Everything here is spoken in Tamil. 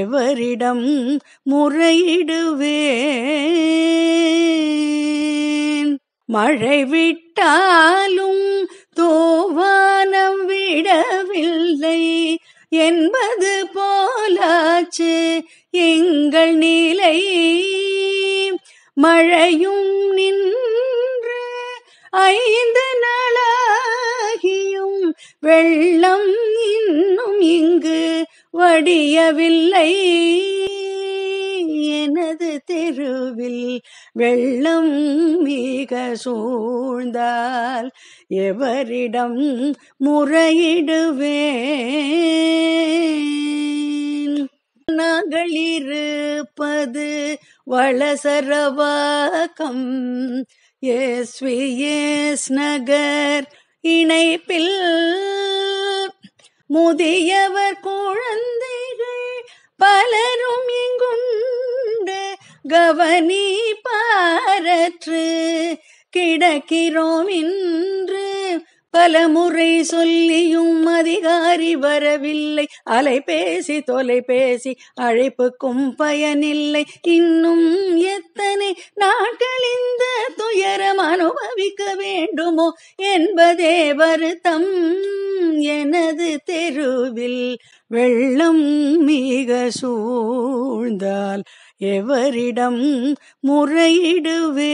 எவரிடம் முறையிடுவேன் மழை விட்டாலும் தோவானம் விடவில்லை என்பது போலாச்சு எங்கள் நிலை மழையும் நின்று ஐந்து நாளாகியும் வெள்ளம் இன்னும் இங்கு வடியவில்லை எனது தெருவில் வெள்ளம் மிக சூழ்ந்தால் எவரிடம் முறையிடுவே நாங்கள் வளசரவாக்கம் ஏஸ்வி ஏஸ் நகர் இணைப்பில் முதியவர் குழந்தைகள் பலரும் இங்குண்டு கவனி பாரற்று கிடக்கிறோம் இன்று பலமுறை சொல்லியும் அதிகாரி வரவில்லை அலைபேசி தொலைபேசி அழைப்புக்கும் பயனில்லை இன்னும் எத்தனை நாட்கள் இந்த துயரம் அனுபவிக்க வேண்டுமோ என்பதே வருத்தம் எனது தெருவில் வெள்ளம் மிக சூழ்ந்தால் எவரிடம் முறையிடுவே